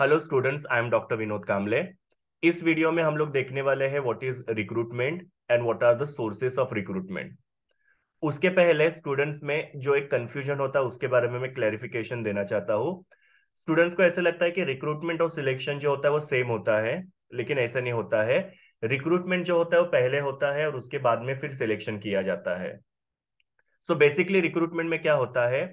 hello students I am doctor Vinod Kamle इस video में हम लोग देखने वाले हैं what is recruitment and what are the sources of recruitment उसके पहले स्टूडेंट्स में जो एक कंफ्यूजन होता है उसके बारे में मैं क्लैरिफिकेशन देना चाहता हूँ स्टूडेंट्स को ऐसा लगता है कि रिक्रूटमेंट और सिलेक्शन जो होता है वो सेम होता है लेकिन ऐसा नहीं होता है रिक्रूटमेंट जो होता है वो पहले होता है और उसके बाद में फिर सिलेक्शन किया जाता है सो बेसिकली रिक्रूटमेंट में क्या होता है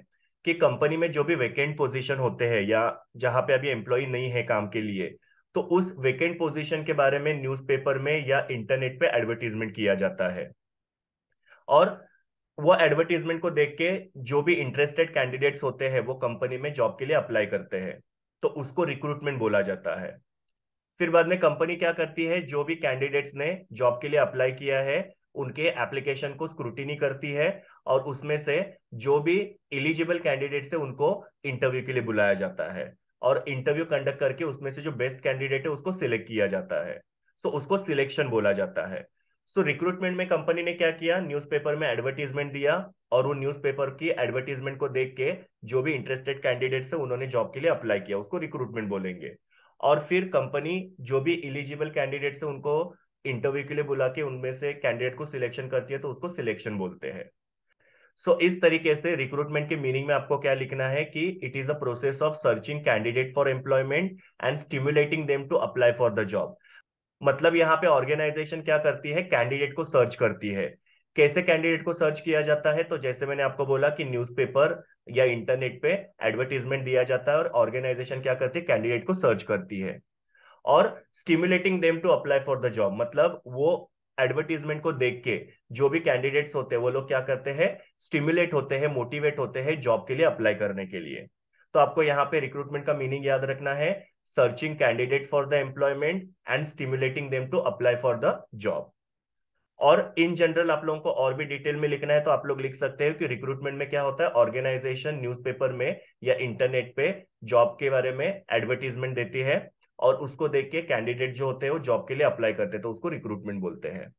कि कंपनी में जो भी वैकेंट पोजीशन होते हैं या जहां पे अभी एम्प्लॉय नहीं है काम के लिए तो उस वेकेंट पोजीशन के बारे में न्यूज़पेपर में या इंटरनेट पे एडवर्टीजमेंट किया जाता है और वह एडवर्टीजमेंट को देख के जो भी इंटरेस्टेड कैंडिडेट्स होते हैं वो कंपनी में जॉब के लिए अप्लाई करते हैं तो उसको रिक्रूटमेंट बोला जाता है फिर बाद में कंपनी क्या करती है जो भी कैंडिडेट्स ने जॉब के लिए अप्लाई किया है उनके एप्लीकेशन को स्क्रूटिनी करती है और उसमें से जो भी इलिजिबल कैंडिडेट है उनको इंटरव्यू के लिए बुलाया जाता है और इंटरव्यू कंडक्ट करके उसमें से जो बेस्ट कैंडिडेट है उसको सिलेक्ट किया जाता है तो so, उसको सिलेक्शन बोला जाता है सो so, रिक्रूटमेंट में कंपनी ने क्या किया न्यूज़पेपर में एडवर्टीजमेंट दिया और वो न्यूज़पेपर की एडवर्टीजमेंट को देख के जो भी इंटरेस्टेड कैंडिडेट है उन्होंने जॉब के लिए अप्लाई किया उसको रिक्रूटमेंट बोलेंगे और फिर कंपनी जो भी इलिजिबल कैंडिडेट है उनको इंटरव्यू के लिए बुला के उनमें से कैंडिडेट को सिलेक्शन करती है तो उसको सिलेक्शन बोलते हैं सो इस तरीके से रिक्रूटमेंट के मीनिंग में आपको क्या लिखना है कि it is a process of searching candidate for employment and stimulating them to apply for the job मतलब यहाँ पे ऑर्गेनाइजेशन क्या करती है कैंडिडेट को सर्च करती है कैसे कैंडिडेट को सर्च किया जाता है तो जैसे मैंने आपको बोला कि न्यूज़पेपर या इंटरनेट पे एडवर्टीजमेंट दिया जाता है और ऑर्गेनाइजेशन क्या करती है कैंडिडेट को सर्च करती है और stimulating them to apply for the job मतलब वो एडवर्टीजमेंट को देख के जो भी कैंडिडेट्स होते हैं वो लोग क्या करते हैं स्टिम्युलेट होते हैं मोटिवेट होते हैं जॉब के लिए अप्लाई करने के लिए तो आपको यहाँ पे रिक्रूटमेंट का मीनिंग याद रखना है searching candidate for the employment and stimulating them to apply for the job और इन जनरल आप लोगों को और भी डिटेल में लिखना है तो आप लोग लिख सकते हो कि रिक्रूटमेंट में क्या होता है ऑर्गेनाइजेशन न्यूज़पेपर में या इंटरनेट पे जॉब के बारे में एडवर्टीजमेंट देती है और उसको देख के कैंडिडेट जो होते हैं वो जॉब के लिए अप्लाई करते हैं तो उसको रिक्रूटमेंट बोलते हैं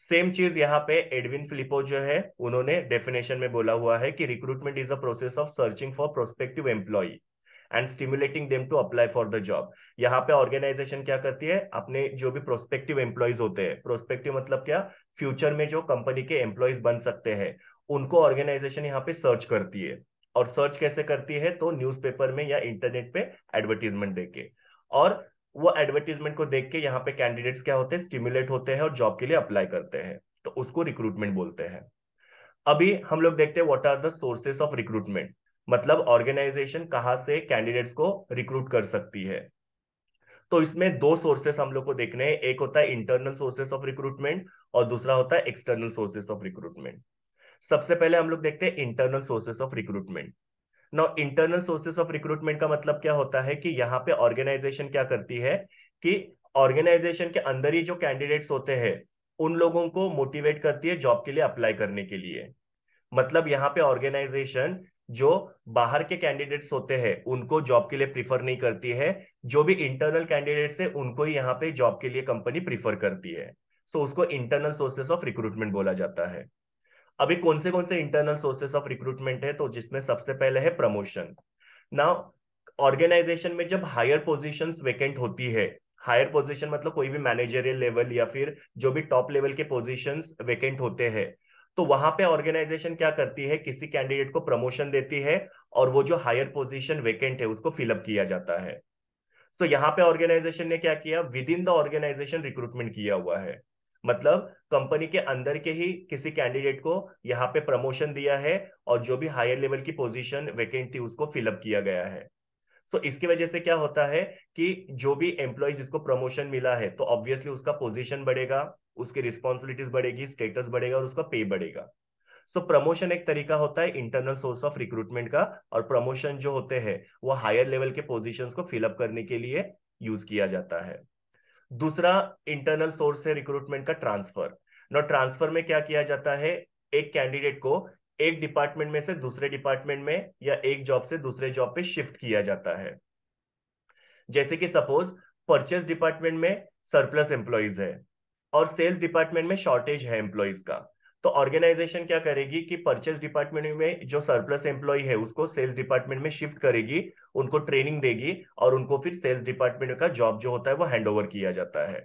सेम चीज यहाँ पे एडविन फिलिपो जो है उन्होंने डेफिनेशन में बोला हुआ है कि recruitment is a process of searching for prospective employee and stimulating them to apply for the job यहाँ पे ऑर्गेनाइजेशन क्या करती है अपने जो भी प्रोस्पेक्टिव एम्प्लॉयज होते हैं प्रोस्पेक्टिव मतलब क्या फ्यूचर में जो कंपनी के एम्प्लॉयज बन सकते हैं उनको ऑर्गेनाइजेशन यहाँ पे सर्च करती है और सर्च कैसे करती है तो न्यूज में या इंटरनेट पे एडवर्टीजमेंट देके और वो एडवर्टीजमेंट को देख के यहाँ पे कैंडिडेट्स क्या होते हैं स्टिम्युलेट होते हैं और जॉब के लिए अप्लाई करते हैं तो उसको रिक्रूटमेंट बोलते हैं अभी हम लोग देखते हैं what are the sources of recruitment मतलब ऑर्गेनाइजेशन कहाँ से कैंडिडेट्स को रिक्रूट कर सकती है तो इसमें दो सोर्सेस हम लोग को देखने हैं एक होता है इंटरनल सोर्सेस ऑफ रिक्रूटमेंट और दूसरा होता है एक्सटर्नल सोर्सेस ऑफ रिक्रूटमेंट सबसे पहले हम लोग देखते हैं internal sources of recruitment now internal sources of recruitment का मतलब क्या होता है कि यहाँ पे ऑर्गेनाइजेशन क्या करती है कि ऑर्गेनाइजेशन के अंदर ही जो कैंडिडेट्स होते हैं उन लोगों को मोटिवेट करती है जॉब के लिए अप्लाई करने के लिए मतलब यहाँ पे ऑर्गेनाइजेशन जो बाहर के कैंडिडेट्स होते हैं उनको जॉब के लिए प्रीफर नहीं करती है जो भी इंटरनल कैंडिडेट्स है उनको ही यहाँ पे जॉब के लिए कंपनी प्रीफर करती है सो so, उसको इंटरनल सोर्सेस ऑफ रिक्रूटमेंट बोला जाता है अभी कौन से कौन से इंटरनल सोर्सेस ऑफ रिक्रूटमेंट है तो जिसमें सबसे पहले है प्रमोशन नाउ ऑर्गेनाइजेशन में जब हायर पोजीशंस वेकेंट होती है हायर पोजीशन मतलब कोई भी मैनेजरियल लेवल या फिर जो भी टॉप लेवल के पोजीशंस वेकेंट होते हैं तो वहां पे ऑर्गेनाइजेशन क्या करती है किसी कैंडिडेट को प्रमोशन देती है और वो जो हायर पोजिशन वेकेंट है उसको फिलअप किया जाता है तो so, यहाँ पे ऑर्गेनाइजेशन ने क्या किया within the organisation recruitment किया हुआ है मतलब कंपनी के अंदर के ही किसी कैंडिडेट को यहाँ पे प्रमोशन दिया है और जो भी हायर लेवल की पोजीशन वैकेंट थी उसको फिलअप किया गया है तो so, इसकी वजह से क्या होता है कि जो भी एम्प्लॉय जिसको प्रमोशन मिला है तो ऑब्वियसली उसका पोजीशन बढ़ेगा उसकी रिस्पॉन्सिबिलिटीज बढ़ेगी स्टेटस बढ़ेगा और उसका पे बढ़ेगा सो so, प्रमोशन एक तरीका होता है इंटरनल सोर्स ऑफ रिक्रूटमेंट का और प्रमोशन जो होते हैं वो हायर लेवल के पोजिशन को फिलअप करने के लिए यूज किया जाता है दूसरा इंटरनल सोर्स है रिक्रूटमेंट का ट्रांसफर नॉट ट्रांसफर में क्या किया जाता है एक कैंडिडेट को एक डिपार्टमेंट में से दूसरे डिपार्टमेंट में या एक जॉब से दूसरे जॉब पे शिफ्ट किया जाता है जैसे कि सपोज परचेस डिपार्टमेंट में सरप्लस एम्प्लॉयज है और सेल्स डिपार्टमेंट में शॉर्टेज है एम्प्लॉयज का तो ऑर्गेनाइजेशन क्या करेगी कि परचेस डिपार्टमेंट में जो सरप्लस एम्प्लॉय है उसको सेल्स डिपार्टमेंट में शिफ्ट करेगी उनको ट्रेनिंग देगी और उनको फिर सेल्स डिपार्टमेंट का जॉब जो होता है वो हैंड किया जाता है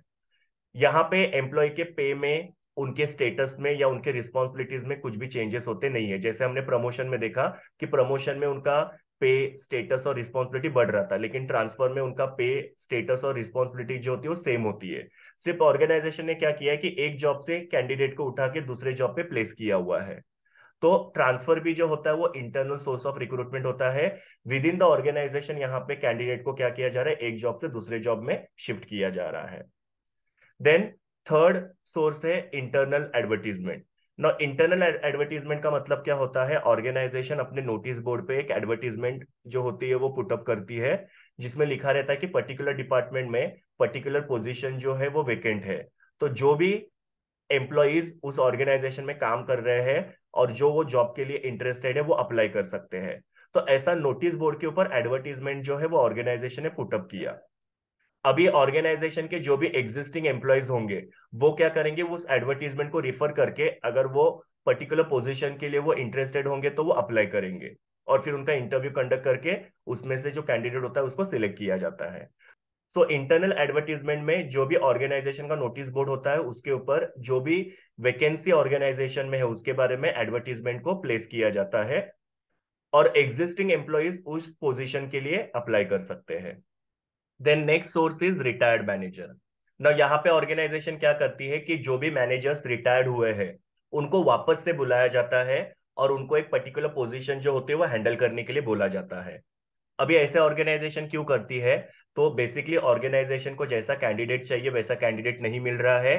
यहाँ पे एम्प्लॉय के पे में उनके स्टेटस में या उनके रिस्पॉन्सिबिलिटीज में कुछ भी चेंजेस होते नहीं है जैसे हमने प्रमोशन में देखा कि प्रमोशन में उनका पे स्टेटस और रिस्पॉन्सिबिलिटी बढ़ रहा था लेकिन ट्रांसफर में उनका पे स्टेटस और रिस्पॉन्सिबिलिटी जो होती है वो सेम होती है सिर्फ ऑर्गेनाइजेशन ने क्या किया है कि एक जॉब से कैंडिडेट को उठा के दूसरे जॉब पे प्लेस किया हुआ है तो ट्रांसफर भी जो होता है वो इंटरनल सोर्स ऑफ रिक्रूटमेंट होता है विद इन द ऑर्गेनाइजेशन यहाँ पे कैंडिडेट को क्या किया जा रहा है एक जॉब से दूसरे जॉब में शिफ्ट किया जा रहा है देन थर्ड सोर्स है इंटरनल एडवर्टीजमेंट ना इंटरनल एडवर्टीजमेंट का मतलब क्या होता है ऑर्गेनाइजेशन अपने नोटिस बोर्ड पे एक एडवर्टीजमेंट जो होती है वो पुटअप करती है जिसमें लिखा रहता है कि पर्टिकुलर डिपार्टमेंट में पर्टिकुलर पोजिशन जो है वो वेकेंट है तो जो भी एम्प्लॉज उस ऑर्गेनाइजेशन में काम कर रहे हैं और जो वो जॉब के लिए इंटरेस्टेड है वो अप्लाई कर सकते हैं तो ऐसा नोटिस बोर्ड के ऊपर एडवर्टीजमेंट जो है वो ऑर्गेनाइजेशन ने पुटअप किया अभी ऑर्गेनाइजेशन के जो भी एग्जिस्टिंग एम्प्लॉयज होंगे वो क्या करेंगे उस एडवर्टीजमेंट को रिफर करके अगर वो पर्टिकुलर पोजीशन के लिए वो इंटरेस्टेड होंगे तो वो अप्लाई करेंगे और फिर उनका इंटरव्यू कंडक्ट करके उसमें से जो कैंडिडेट होता है उसको सिलेक्ट किया जाता है तो इंटरनल एडवर्टीजमेंट में जो भी ऑर्गेनाइजेशन का नोटिस बोर्ड होता है उसके ऊपर जो भी वैकेंसी ऑर्गेनाइजेशन में है उसके बारे में एडवर्टीजमेंट को प्लेस किया जाता है और एग्जिस्टिंग एम्प्लॉयज उस पोजिशन के लिए अप्लाई कर सकते हैं then next source is retired manager न यहाँ पे ऑर्गेनाइजेशन क्या करती है कि जो भी मैनेजर्स रिटायर्ड हुए हैं उनको वापस से बुलाया जाता है और उनको एक पर्टिकुलर पोजीशन जो होती है वो हैंडल करने के लिए बोला जाता है अभी ऐसे ऑर्गेनाइजेशन क्यों करती है तो बेसिकली ऑर्गेनाइजेशन को जैसा कैंडिडेट चाहिए वैसा कैंडिडेट नहीं मिल रहा है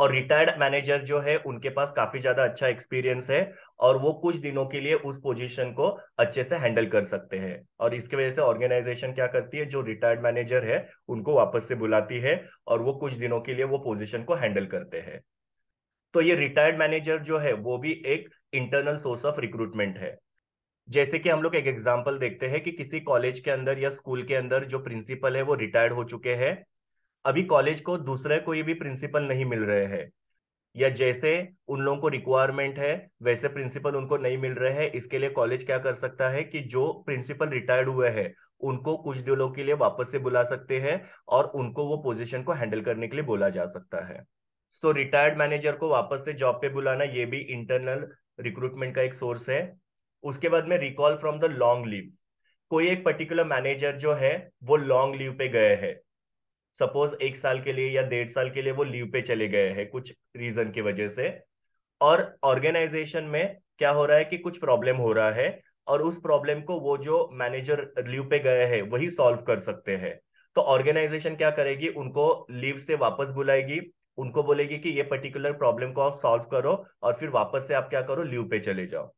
और रिटायर्ड मैनेजर जो है उनके पास काफी ज्यादा अच्छा एक्सपीरियंस है और वो कुछ दिनों के लिए उस पोजीशन को अच्छे से हैंडल कर सकते हैं और इसके वजह से ऑर्गेनाइजेशन क्या करती है जो रिटायर्ड मैनेजर है उनको वापस से बुलाती है और वो कुछ दिनों के लिए वो पोजिशन को हैंडल करते हैं तो ये रिटायर्ड मैनेजर जो है वो भी एक इंटरनल सोर्स ऑफ रिक्रूटमेंट है जैसे कि हम लोग एक एग्जाम्पल देखते हैं कि किसी कॉलेज के अंदर या स्कूल के अंदर जो प्रिंसिपल है वो रिटायर्ड हो चुके हैं अभी कॉलेज को दूसरे कोई भी प्रिंसिपल नहीं मिल रहे हैं या जैसे उन लोगों को रिक्वायरमेंट है वैसे प्रिंसिपल उनको नहीं मिल रहे हैं इसके लिए कॉलेज क्या कर सकता है कि जो प्रिंसिपल रिटायर्ड हुए हैं उनको कुछ दिनों के लिए वापस से बुला सकते हैं और उनको वो पोजीशन को हैंडल करने के लिए बोला जा सकता है सो रिटायर्ड मैनेजर को वापस से जॉब पे बुलाना ये भी इंटरनल रिक्रूटमेंट का एक सोर्स है उसके बाद में recall from the long leave कोई एक पर्टिकुलर मैनेजर जो है वो लॉन्ग लीव पे गए हैं सपोज एक साल के लिए या डेढ़ साल के लिए वो लीव पे चले गए हैं कुछ रीजन की वजह से और ऑर्गेनाइजेशन में क्या हो रहा है कि कुछ प्रॉब्लम हो रहा है और उस प्रॉब्लम को वो जो मैनेजर लीव पे गए हैं वही सॉल्व कर सकते हैं तो ऑर्गेनाइजेशन क्या करेगी उनको लीव से वापस बुलाएगी उनको बोलेगी कि ये पर्टिकुलर प्रॉब्लम को आप सॉल्व करो और फिर वापस से आप क्या करो लीव पे चले जाओ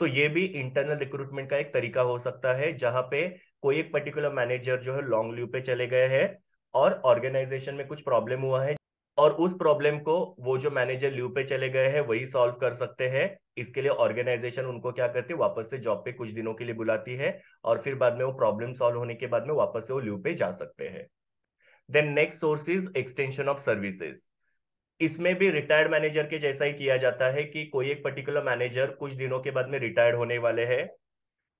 तो ये भी इंटरनल रिक्रूटमेंट का एक तरीका हो सकता है जहां पे कोई एक पर्टिकुलर मैनेजर जो है लॉन्ग लीव पे चले गए हैं और ऑर्गेनाइजेशन में कुछ प्रॉब्लम हुआ है और उस प्रॉब्लम को वो जो मैनेजर लीव पे चले गए हैं वही सॉल्व कर सकते हैं इसके लिए ऑर्गेनाइजेशन उनको क्या करती है वापस से जॉब पे कुछ दिनों के लिए बुलाती है और फिर बाद में वो प्रॉब्लम सॉल्व होने के बाद में वापस से वो लीव पे जा सकते हैं then next source is extension of services इसमें भी रिटायर्ड मैनेजर के जैसा ही किया जाता है कि कोई एक पर्टिकुलर मैनेजर कुछ दिनों के बाद में रिटायर्ड होने वाले है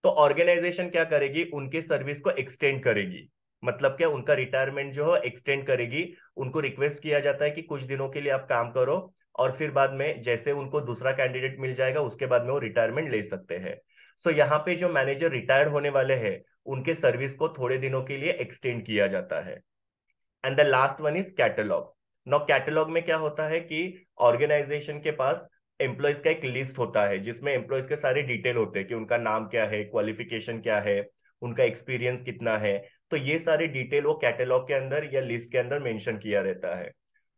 तो ऑर्गेनाइजेशन क्या करेगी उनके सर्विस को एक्सटेंड करेगी मतलब क्या उनका रिटायरमेंट जो है एक्सटेंड करेगी उनको रिक्वेस्ट किया जाता है कि कुछ दिनों के लिए आप काम करो और फिर बाद में जैसे उनको दूसरा कैंडिडेट मिल जाएगा उसके बाद में वो रिटायरमेंट ले सकते हैं सो so, यहाँ पे जो मैनेजर रिटायर्ड होने वाले हैं उनके सर्विस को थोड़े दिनों के लिए एक्सटेंड किया जाता है and the last one is catalogue now catalogue में क्या होता है कि ऑर्गेनाइजेशन के पास एम्प्लॉयज का एक लिस्ट होता है जिसमें एम्प्लॉयज के सारे डिटेल होते हैं कि उनका नाम क्या है क्वालिफिकेशन क्या है उनका एक्सपीरियंस कितना है तो ये सारी डिटेल वो कैटेलॉग के अंदर या लिस्ट के अंदर मेंशन किया रहता है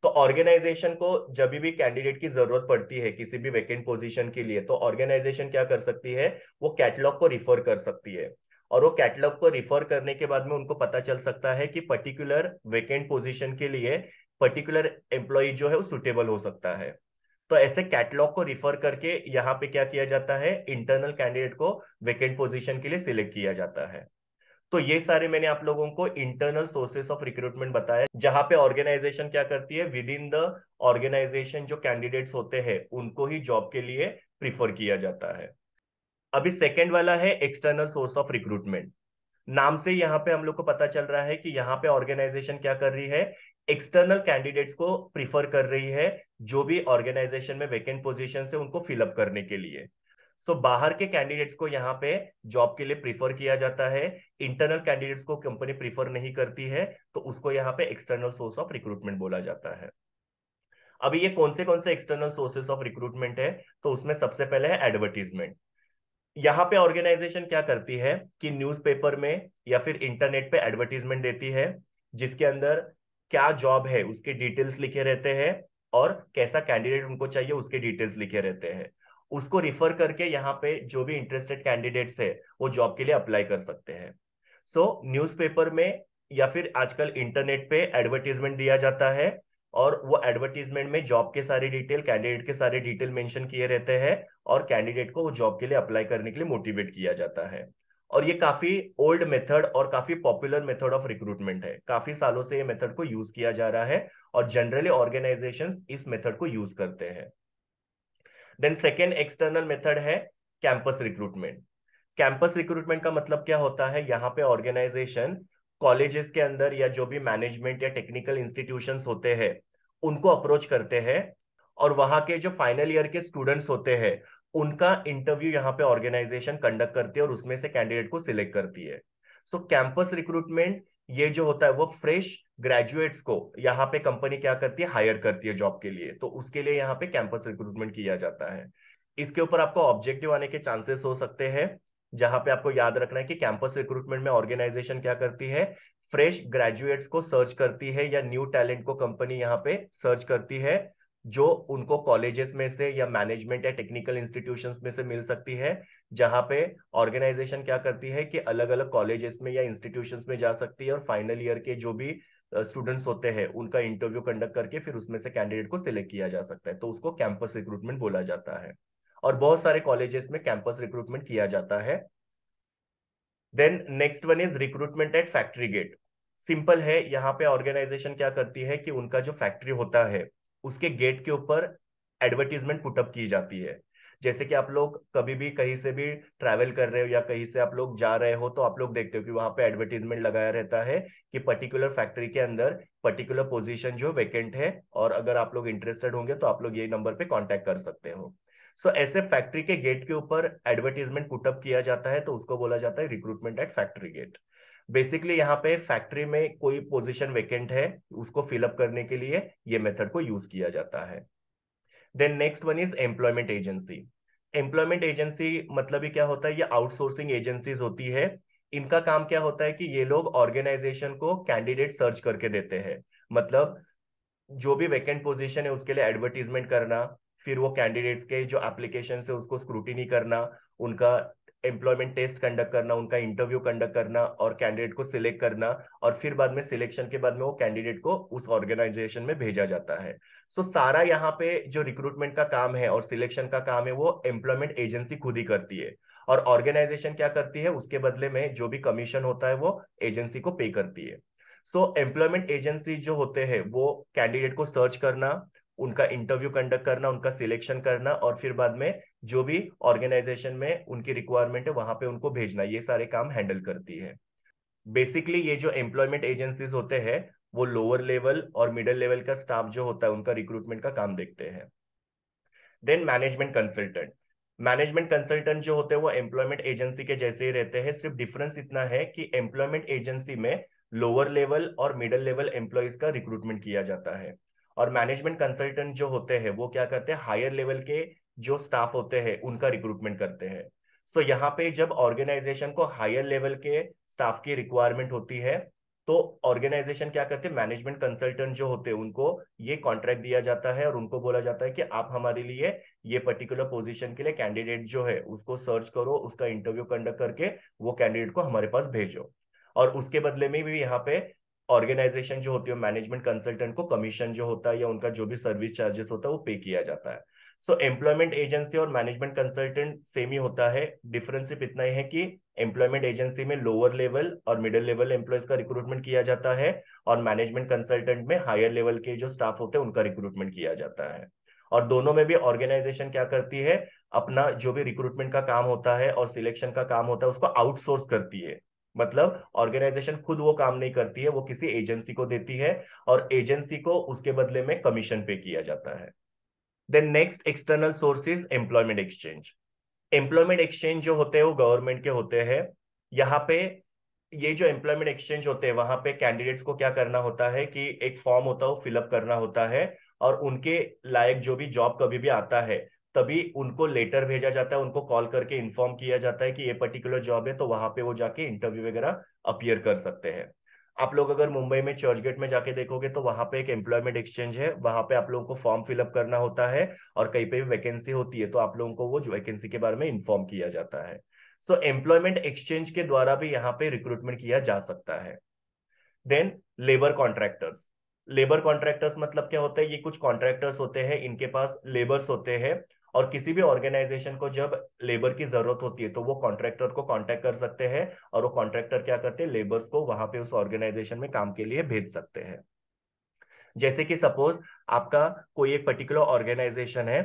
तो ऑर्गेनाइजेशन को जब भी कैंडिडेट की जरूरत पड़ती है किसी भी वैकेंट पोजीशन के लिए तो ऑर्गेनाइजेशन क्या कर सकती है वो कैटलॉग को रिफर कर सकती है और वो कैटलॉग को रिफर करने के बाद में उनको पता चल सकता है कि पर्टिकुलर वैकेंट पोजीशन के लिए पर्टिकुलर एम्प्लॉय जो है वो सुटेबल हो सकता है तो ऐसे कैटलॉग को रिफर करके यहाँ पे क्या किया जाता है इंटरनल कैंडिडेट को वैकेंट पोजीशन के लिए सिलेक्ट किया जाता है तो ये सारे मैंने आप लोगों को इंटरनल सोर्सेस ऑफ रिक्रूटमेंट बताया जहां पे ऑर्गेनाइजेशन क्या करती है विद इन द ऑर्गेनाइजेशन जो कैंडिडेट्स होते हैं उनको ही जॉब के लिए प्रिफर किया जाता है अभी सेकेंड वाला है एक्सटर्नल सोर्स ऑफ रिक्रूटमेंट नाम से यहाँ पे हम लोग को पता चल रहा है कि यहाँ पे ऑर्गेनाइजेशन क्या कर रही है एक्सटर्नल कैंडिडेट्स को प्रिफर कर रही है जो भी ऑर्गेनाइजेशन में वेकेंट पोजीशन है उनको फिलअप करने के लिए सो so, बाहर के कैंडिडेट्स को यहाँ पे जॉब के लिए प्रीफर किया जाता है इंटरनल कैंडिडेट्स को कंपनी प्रीफर नहीं करती है तो उसको यहाँ पे एक्सटर्नल सोर्स ऑफ रिक्रूटमेंट बोला जाता है अभी ये कौन से कौन से एक्सटर्नल सोर्सेस ऑफ रिक्रूटमेंट है तो उसमें सबसे पहले है एडवर्टीजमेंट यहाँ पे ऑर्गेनाइजेशन क्या करती है कि न्यूज़पेपर में या फिर इंटरनेट पे एडवर्टीजमेंट देती है जिसके अंदर क्या जॉब है उसके डिटेल्स लिखे रहते हैं और कैसा कैंडिडेट उनको चाहिए उसके डिटेल्स लिखे रहते हैं उसको रिफर करके यहाँ पे जो भी इंटरेस्टेड कैंडिडेट्स है वो जॉब के लिए अप्लाई कर सकते हैं सो so, न्यूज़पेपर में या फिर आजकल इंटरनेट पे एडवर्टीजमेंट दिया जाता है और वो एडवर्टीजमेंट में जॉब के सारे डिटेल कैंडिडेट के सारे डिटेल मेंशन किए रहते हैं और कैंडिडेट को वो जॉब के लिए अप्लाई करने के लिए मोटिवेट किया जाता है और ये काफी ओल्ड मेथड और काफी पॉपुलर मेथड ऑफ रिक्रूटमेंट है काफी सालों से ये मेथड को यूज किया जा रहा है और जनरली ऑर्गेनाइजेशंस इस मेथड को यूज करते हैं देन सेकेंड एक्सटर्नल मेथड है कैंपस रिक्रूटमेंट कैंपस रिक्रूटमेंट का मतलब क्या होता है यहाँ पे ऑर्गेनाइजेशन कॉलेजेस के अंदर या जो भी मैनेजमेंट या टेक्निकल इंस्टीट्यूशन होते हैं उनको अप्रोच करते हैं और वहां के जो फाइनल ईयर के स्टूडेंट्स होते हैं उनका इंटरव्यू यहाँ पे ऑर्गेनाइजेशन कंडक्ट करती है और उसमें से कैंडिडेट को सिलेक्ट करती है सो कैंपस रिक्रूटमेंट ये जो होता है वो फ्रेश ग्रेजुएट्स को यहाँ पे कंपनी क्या करती है हायर करती है जॉब के लिए तो उसके लिए यहाँ पे कैंपस रिक्रूटमेंट किया जाता है इसके ऊपर आपको ऑब्जेक्टिव आने के चांसेस हो सकते हैं जहां पे आपको याद रखना है कि कैंपस रिक्रूटमेंट में ऑर्गेनाइजेशन क्या करती है फ्रेश ग्रेजुएट्स को सर्च करती है या न्यू टैलेंट को कंपनी यहाँ पे सर्च करती है जो उनको कॉलेजेस में से या मैनेजमेंट या टेक्निकल इंस्टीट्यूशन में से मिल सकती है जहां पे ऑर्गेनाइजेशन क्या करती है कि अलग अलग कॉलेजेस में या इंस्टीट्यूशन में जा सकती है और फाइनल ईयर के जो भी स्टूडेंट्स होते हैं उनका इंटरव्यू कंडक्ट करके फिर उसमें से कैंडिडेट को सिलेक्ट किया जा सकता है तो उसको कैंपस रिक्रूटमेंट बोला जाता है और बहुत सारे कॉलेजेस में कैंपस रिक्रूटमेंट किया जाता है then next one is recruitment at factory gate simple है यहाँ पे ऑर्गेनाइजेशन क्या करती है कि उनका जो फैक्ट्री होता है उसके गेट के ऊपर एडवर्टीजमेंट पुटअप की जाती है जैसे कि आप लोग कभी भी कहीं से भी ट्रैवल कर रहे हो या कहीं से आप लोग जा रहे हो तो आप लोग देखते हो कि वहां पे एडवर्टीजमेंट लगाया रहता है कि पर्टिकुलर फैक्ट्री के अंदर पर्टिकुलर पोजीशन जो वेकेंट है और अगर आप लोग इंटरेस्टेड होंगे तो आप लोग ये नंबर पे कॉन्टेक्ट कर सकते हो सो so, ऐसे फैक्ट्री के गेट के ऊपर एडवर्टीजमेंट पुटअप किया जाता है तो उसको बोला जाता है recruitment at factory gate basically यहाँ पे फैक्ट्री में कोई पोजिशन वेकेंट है उसको फिलअप करने के लिए ये मेथड को यूज किया जाता है then next one is employment agency employment agency मतलब ही क्या होता है ये आउटसोर्सिंग एजेंसीज होती है इनका काम क्या होता है कि ये लोग ऑर्गेनाइजेशन को कैंडिडेट सर्च करके देते हैं मतलब जो भी वैकेंट पोजीशन है उसके लिए एडवर्टीजमेंट करना फिर वो कैंडिडेट्स के जो एप्लीकेशन है उसको स्क्रूटिनी करना उनका एम्प्लॉयमेंट टेस्ट कंडक्ट करना उनका इंटरव्यू कंडक्ट करना और कैंडिडेट को सिलेक्ट करना और फिर बाद में सिलेक्शन के बाद में वो कैंडिडेट को उस ऑर्गेनाइजेशन में भेजा जाता है सो so, सारा यहाँ पे जो रिक्रूटमेंट का काम है और सिलेक्शन का काम है वो एम्प्लॉयमेंट एजेंसी खुद ही करती है और ऑर्गेनाइजेशन क्या करती है उसके बदले में जो भी कमीशन होता है वो एजेंसी को पे करती है सो एम्प्लॉयमेंट एजेंसी जो होते हैं वो कैंडिडेट को सर्च करना उनका इंटरव्यू कंडक्ट करना उनका सिलेक्शन करना और फिर बाद में जो भी ऑर्गेनाइजेशन में उनकी रिक्वायरमेंट है वहां पे उनको भेजना ये सारे काम हैंडल करती है बेसिकली ये जो एम्प्लॉयमेंट एजेंसीज होते हैं वो लोअर लेवल और मिडल लेवल का स्टाफ जो होता है उनका रिक्रूटमेंट का काम देखते हैं then management consultant management consultant जो होते हैं वो एम्प्लॉयमेंट एजेंसी के जैसे ही रहते हैं सिर्फ डिफरेंस इतना है कि एम्प्लॉयमेंट एजेंसी में लोअर लेवल और मिडल लेवल एम्प्लॉयज का रिक्रूटमेंट किया जाता है और मैनेजमेंट कंसल्टेंट जो होते हैं वो क्या करते हैं हायर लेवल के जो स्टाफ होते हैं उनका रिक्रूटमेंट करते हैं सो so, यहाँ पे जब ऑर्गेनाइजेशन को हायर लेवल के स्टाफ की रिक्वायरमेंट होती है तो ऑर्गेनाइजेशन क्या करते हैं मैनेजमेंट कंसल्टेंट जो होते हैं उनको ये कॉन्ट्रैक्ट दिया जाता है और उनको बोला जाता है कि आप हमारे लिए ये पर्टिकुलर पोजीशन के लिए कैंडिडेट जो है उसको सर्च करो उसका इंटरव्यू कंडक्ट करके वो कैंडिडेट को हमारे पास भेजो और उसके बदले में भी यहाँ पे ऑर्गेनाइजेशन जो होती है मैनेजमेंट कंसल्टेंट को कमीशन जो होता है या उनका जो भी सर्विस चार्जेस होता है वो पे किया जाता है सो एम्प्लॉयमेंट एजेंसी और मैनेजमेंट कंसल्टेंट सेम ही होता है डिफरेंस सिर्फ इतना ही है कि एम्प्लॉयमेंट एजेंसी में लोअर लेवल और मिडिल लेवल एम्प्लॉयज का रिक्रूटमेंट किया जाता है और मैनेजमेंट कंसल्टेंट में हायर लेवल के जो स्टाफ होते हैं उनका रिक्रूटमेंट किया जाता है और दोनों में भी ऑर्गेनाइजेशन क्या करती है अपना जो भी रिक्रूटमेंट का काम होता है और सिलेक्शन का काम होता है उसको आउटसोर्स करती है मतलब ऑर्गेनाइजेशन खुद वो काम नहीं करती है वो किसी एजेंसी को देती है और एजेंसी को उसके बदले में कमीशन पे किया जाता है then next external sources employment exchange employment exchange जो होते हैं वो गवर्नमेंट के होते हैं यहाँ पे ये जो एम्प्लॉयमेंट एक्सचेंज होते हैं वहां पे कैंडिडेट्स को क्या करना होता है कि एक फॉर्म होता है वो फिलअप करना होता है और उनके लायक जो भी जॉब कभी भी आता है तभी उनको लेटर भेजा जाता है उनको कॉल करके इन्फॉर्म किया जाता है कि ये पर्टिकुलर जॉब है तो वहां पे वो जाके इंटरव्यू वगैरह अपियर कर सकते हैं आप लोग अगर मुंबई में चर्च गेट में जाके देखोगे तो वहां पे एक एम्प्लॉयमेंट एक्सचेंज है वहां पे आप लोगों को फॉर्म फिलअप करना होता है और कहीं पे भी वैकेंसी होती है तो आप लोगों को वो वैकेंसी के बारे में इन्फॉर्म किया जाता है सो एम्प्लॉयमेंट एक्सचेंज के द्वारा भी यहाँ पे रिक्रूटमेंट किया जा सकता है then labour contractors labour contractors मतलब क्या होता है ये कुछ कॉन्ट्रैक्टर्स होते हैं इनके पास लेबर्स होते हैं और किसी भी ऑर्गेनाइजेशन को जब लेबर की जरूरत होती है तो वो कॉन्ट्रैक्टर को कॉन्टेक्ट कर सकते हैं और वो कॉन्ट्रैक्टर क्या करते हैं लेबर्स को वहां पे उस ऑर्गेनाइजेशन में काम के लिए भेज सकते हैं जैसे कि सपोज आपका कोई एक पर्टिकुलर ऑर्गेनाइजेशन है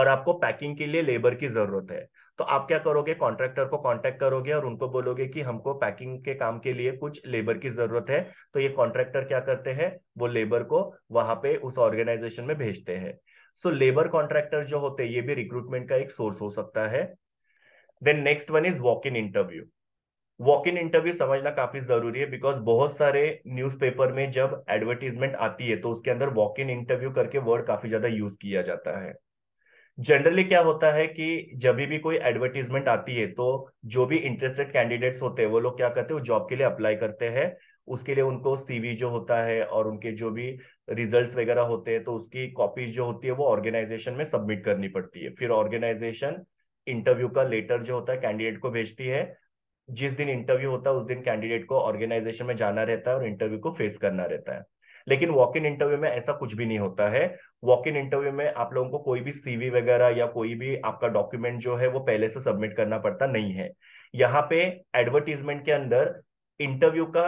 और आपको पैकिंग के लिए लेबर की जरूरत है तो आप क्या करोगे कॉन्ट्रैक्टर को कॉन्टेक्ट करोगे और उनको बोलोगे कि हमको पैकिंग के काम के लिए कुछ लेबर की जरूरत है तो ये कॉन्ट्रैक्टर क्या करते हैं वो लेबर को वहां पे उस ऑर्गेनाइजेशन में भेजते हैं सो लेबर कॉन्ट्रैक्टर जो होते हैं ये भी रिक्रूटमेंट का एक सोर्स हो सकता है then next one is walk in interview walk in interview समझना काफी जरूरी है बिकॉज बहुत सारे न्यूज़पेपर में जब एडवर्टीजमेंट आती है तो उसके अंदर वॉक इन इंटरव्यू करके वर्ड काफी ज्यादा यूज किया जाता है जनरली क्या होता है कि जब भी कोई एडवर्टीजमेंट आती है तो जो भी इंटरेस्टेड कैंडिडेट्स होते हैं वो लोग क्या करते हैं जॉब के लिए अप्लाई करते हैं उसके लिए उनको सीवी जो होता है और उनके जो भी रिजल्ट्स वगैरह होते हैं तो उसकी कॉपीज जो होती है वो ऑर्गेनाइजेशन में सबमिट करनी पड़ती है फिर ऑर्गेनाइजेशन इंटरव्यू का लेटर जो होता है कैंडिडेट को भेजती है जिस दिन इंटरव्यू होता है उस दिन कैंडिडेट को ऑर्गेनाइजेशन में जाना रहता है और इंटरव्यू को फेस करना रहता है लेकिन वॉक इन इंटरव्यू में ऐसा कुछ भी नहीं होता है वॉक इन इंटरव्यू में आप लोगों को कोई भी सीवी वगैरह या कोई भी आपका डॉक्यूमेंट जो है वो पहले से सबमिट करना पड़ता नहीं है यहाँ पे एडवर्टीजमेंट के अंदर इंटरव्यू का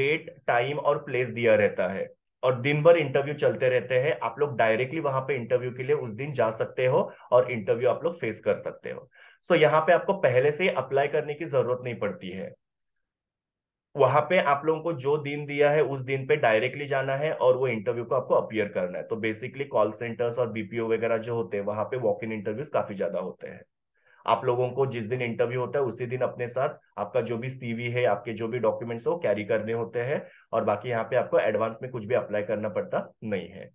डेट टाइम और प्लेस दिया रहता है और दिन भर इंटरव्यू चलते रहते हैं आप लोग डायरेक्टली वहां पे इंटरव्यू के लिए उस दिन जा सकते हो और इंटरव्यू आप लोग फेस कर सकते हो सो so, यहाँ पे आपको पहले से अप्लाई करने की जरूरत नहीं पड़ती है वहां पे आप लोगों को जो दिन दिया है उस दिन पे डायरेक्टली जाना है और वो इंटरव्यू को आपको अपियर करना है तो बेसिकली कॉल सेंटर्स और बीपीओ वगैरह जो होते हैं वहां पे वॉक इन इंटरव्यूज काफी ज्यादा होते हैं आप लोगों को जिस दिन इंटरव्यू होता है उसी दिन अपने साथ आपका जो भी सीवी है आपके जो भी डॉक्यूमेंट्स हो कैरी करने होते हैं और बाकी यहाँ पे आपको एडवांस में कुछ भी अप्लाई करना पड़ता नहीं है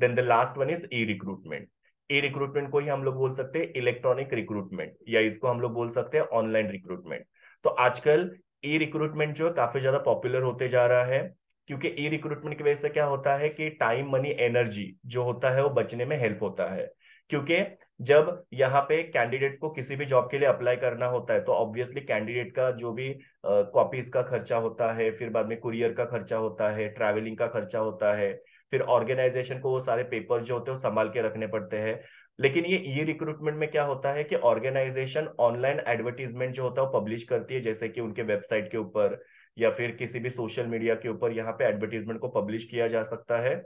then the last one is e recruitment e recruitment को ही हम लोग बोल सकते हैं इलेक्ट्रॉनिक रिक्रूटमेंट या इसको हम लोग बोल सकते हैं ऑनलाइन रिक्रूटमेंट तो आजकल ई रिक्रूटमेंट जो है काफी ज्यादा पॉपुलर होते जा रहा है क्योंकि ई रिक्रूटमेंट की वजह से क्या होता है कि टाइम मनी एनर्जी जो होता है वो बचने में हेल्प होता है क्योंकि जब यहाँ पे कैंडिडेट को किसी भी जॉब के लिए अप्लाई करना होता है तो ऑब्वियसली कैंडिडेट का जो भी कॉपीज का खर्चा होता है फिर बाद में कुरियर का खर्चा होता है ट्रैवलिंग का खर्चा होता है फिर ऑर्गेनाइजेशन को वो सारे पेपर जो होते हैं संभाल के रखने पड़ते हैं लेकिन ये ई रिक्रूटमेंट में क्या होता है कि ऑर्गेनाइजेशन ऑनलाइन एडवर्टीजमेंट जो होता है वो पब्लिश करती है जैसे कि उनके वेबसाइट के ऊपर या फिर किसी भी सोशल मीडिया के ऊपर यहाँ पे एडवर्टीजमेंट को पब्लिश किया जा सकता है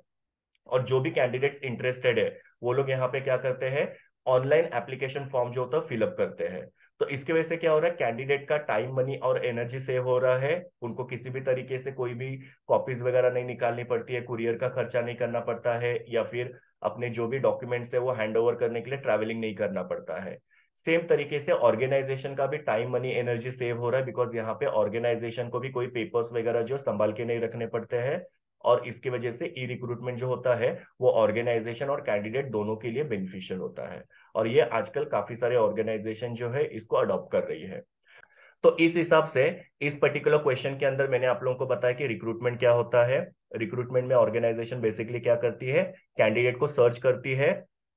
और जो भी कैंडिडेट्स इंटरेस्टेड है वो लोग यहाँ पे क्या करते हैं ऑनलाइन एप्लीकेशन फॉर्म जो होता है फिलअप करते हैं तो इसके वजह से क्या हो रहा है कैंडिडेट का टाइम मनी और एनर्जी सेव हो रहा है उनको किसी भी तरीके से कोई भी कॉपीज वगैरह नहीं निकालनी पड़ती है कुरियर का खर्चा नहीं करना पड़ता है या फिर अपने जो भी डॉक्यूमेंट्स है वो हैंड ओवर करने के लिए ट्रैवलिंग नहीं करना पड़ता है सेम तरीके से ऑर्गेनाइजेशन का भी टाइम मनी एनर्जी सेव हो रहा है बिकॉज यहाँ पे ऑर्गेनाइजेशन को भी कोई पेपर्स वगैरह जो संभाल के नहीं रखने पड़ते हैं और इसके वजह से ई रिक्रूटमेंट जो होता है वो ऑर्गेनाइजेशन और कैंडिडेट दोनों के लिए बेनिफिशियल होता है और ये आजकल काफी सारे ऑर्गेनाइजेशन जो है इसको अडॉप्ट कर रही है तो इस हिसाब से इस पर्टिकुलर क्वेश्चन के अंदर मैंने आप लोगों को बताया कि रिक्रूटमेंट क्या होता है रिक्रूटमेंट में ऑर्गेनाइजेशन बेसिकली क्या करती है कैंडिडेट को सर्च करती है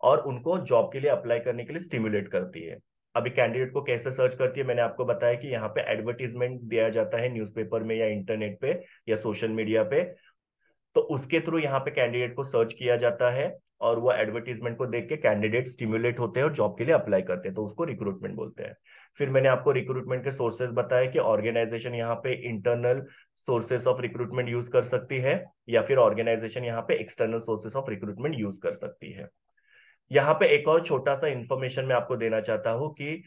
और उनको जॉब के लिए अप्लाई करने के लिए स्टिम्युलेट करती है अभी कैंडिडेट को कैसे सर्च करती है मैंने आपको बताया कि यहाँ पे एडवर्टीजमेंट दिया जाता है न्यूज़पेपर में या इंटरनेट पे या सोशल मीडिया पे तो उसके थ्रू यहाँ पे कैंडिडेट को सर्च किया जाता है और वो एडवर्टीजमेंट को देख के कैंडिडेट स्टिम्युलेट होते हैं और जॉब के लिए अप्लाई करते हैं तो उसको रिक्रूटमेंट बोलते हैं फिर मैंने आपको रिक्रूटमेंट के सोर्सेज बताया कि ऑर्गेनाइजेशन यहाँ पे internal sources of recruitment use कर सकती है या फिर ऑर्गेनाइजेशन यहाँ पे external sources of recruitment use कर सकती है यहाँ पे एक और छोटा सा इंफॉर्मेशन मैं आपको देना चाहता हूँ कि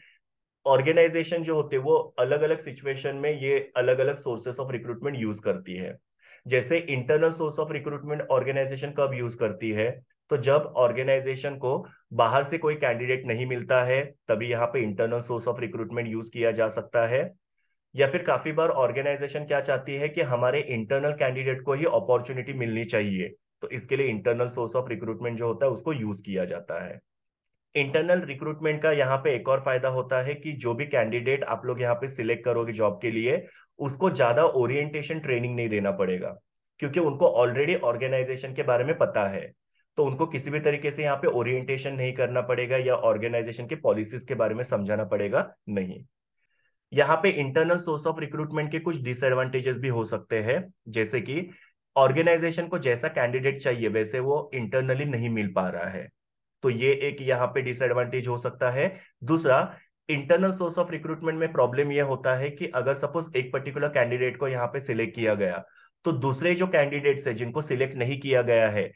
ऑर्गेनाइजेशन जो होते हैं वो अलग अलग सिचुएशन में ये अलग अलग सोर्सेस ऑफ रिक्रूटमेंट यूज करती है जैसे internal source of recruitment organisation कब यूज करती है तो जब ऑर्गेनाइजेशन को बाहर से कोई कैंडिडेट नहीं मिलता है तभी यहाँ पे internal source of recruitment use किया जा सकता है या फिर काफी बार ऑर्गेनाइजेशन क्या चाहती है कि हमारे इंटरनल कैंडिडेट को ही अपॉर्चुनिटी मिलनी चाहिए तो इसके लिए इंटरनल सोर्स ऑफ रिक्रूटमेंट जो होता है उसको यूज किया जाता है इंटरनल रिक्रूटमेंट का यहाँ पे एक और फायदा होता है कि जो भी कैंडिडेट आप लोग यहाँ पे सिलेक्ट करोगे जॉब के लिए उसको ज्यादा ओरिएंटेशन ट्रेनिंग नहीं देना पड़ेगा क्योंकि उनको ऑलरेडी ऑर्गेनाइजेशन के बारे में पता है तो उनको किसी भी तरीके से यहाँ पे ओरिएंटेशन नहीं करना पड़ेगा या ऑर्गेनाइजेशन के पॉलिसीज के बारे में समझाना पड़ेगा नहीं यहाँ पे इंटरनल सोर्स ऑफ रिक्रूटमेंट के कुछ डिसएडवांटेजेस भी हो सकते हैं जैसे कि ऑर्गेनाइजेशन को जैसा कैंडिडेट चाहिए वैसे वो इंटरनली नहीं मिल पा रहा है तो ये एक यहाँ पे डिसएडवांटेज हो सकता है दूसरा इंटरनल सोर्स ऑफ रिक्रूटमेंट में प्रॉब्लम यह होता है कि अगर सपोज एक पर्टिकुलर कैंडिडेट को यहाँ पे सिलेक्ट किया गया तो दूसरे जो कैंडिडेट्स है जिनको सिलेक्ट नहीं किया गया है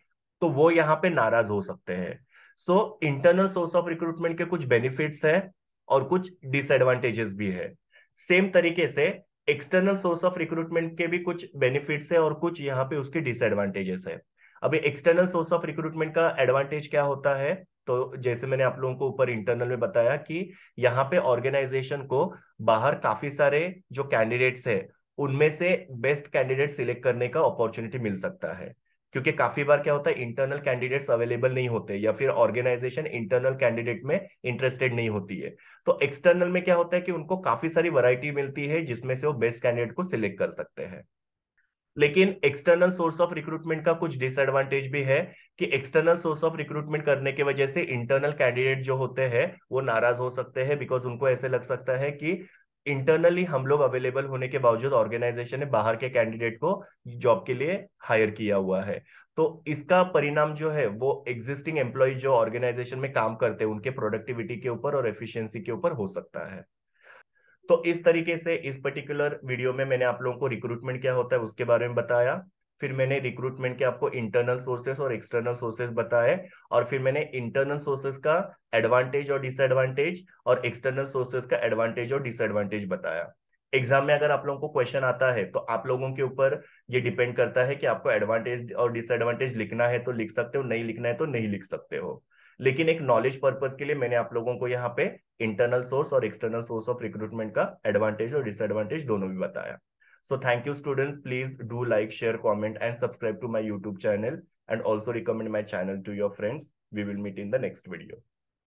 तो वो यहाँ पे नाराज हो सकते हैं so internal source of recruitment के कुछ बेनिफिट्स है और कुछ डिसएडवांटेजेस भी है सेम तरीके से एक्सटर्नल सोर्स ऑफ रिक्रूटमेंट के भी कुछ बेनिफिट्स है और कुछ यहाँ पे उसके डिसएडवांटेजेस है अभी एक्सटर्नल सोर्स ऑफ रिक्रूटमेंट का एडवांटेज क्या होता है तो जैसे मैंने आप लोगों को ऊपर इंटरनल में बताया कि यहाँ पे ऑर्गेनाइजेशन को बाहर काफी सारे जो कैंडिडेट्स है उनमें से बेस्ट कैंडिडेट सिलेक्ट करने का अपॉर्चुनिटी मिल सकता है क्योंकि काफी बार क्या होता है इंटरनल कैंडिडेट्स अवेलेबल नहीं होते या फिर ऑर्गेनाइजेशन इंटरनल कैंडिडेट में इंटरेस्टेड नहीं होती है तो एक्सटर्नल में क्या होता है कि उनको काफी सारी वैरायटी मिलती है जिसमें से वो बेस्ट कैंडिडेट को सिलेक्ट कर सकते हैं लेकिन एक्सटर्नल सोर्स ऑफ रिक्रूटमेंट का कुछ डिसएडवांटेज भी है कि एक्सटर्नल सोर्स ऑफ रिक्रूटमेंट करने की वजह से इंटरनल कैंडिडेट जो होते हैं वो नाराज हो सकते हैं बिकॉज उनको ऐसे लग सकता है कि इंटरनली हम लोग अवेलेबल होने के बावजूद ऑर्गेनाइजेशन ने बाहर के कैंडिडेट को जॉब के लिए हायर किया हुआ है तो इसका परिणाम जो है वो एग्जिस्टिंग एम्प्लॉय जो ऑर्गेनाइजेशन में काम करते हैं उनके प्रोडक्टिविटी के ऊपर और एफिशिएंसी के ऊपर हो सकता है तो इस तरीके से इस पर्टिकुलर वीडियो में मैंने आप लोगों को रिक्रूटमेंट क्या होता है उसके बारे में बताया फिर मैंने रिक्रूटमेंट के आपको इंटरनल सोर्सेस और एक्सटर्नल सोर्सेस बताए और फिर मैंने इंटरनल सोर्सेस का एडवांटेज और डिसएडवांटेज और एक्सटर्नल सोर्सेस का एडवांटेज और डिसएडवांटेज बताया एग्जाम में अगर आप लोगों को क्वेश्चन आता है तो आप लोगों के ऊपर ये डिपेंड करता है कि आपको एडवांटेज और डिसएडवांटेज लिखना है तो लिख सकते हो नहीं लिखना है तो नहीं लिख सकते हो लेकिन एक नॉलेज पर्पज के लिए मैंने आप लोगों को यहाँ पे इंटरनल सोर्स और एक्सटर्नल सोर्स ऑफ रिक्रूटमेंट का एडवांटेज और डिसएडवांटेज दोनों भी बताया so thank you students please do like share comment and subscribe to my YouTube channel and also recommend my channel to your friends we will meet in the next video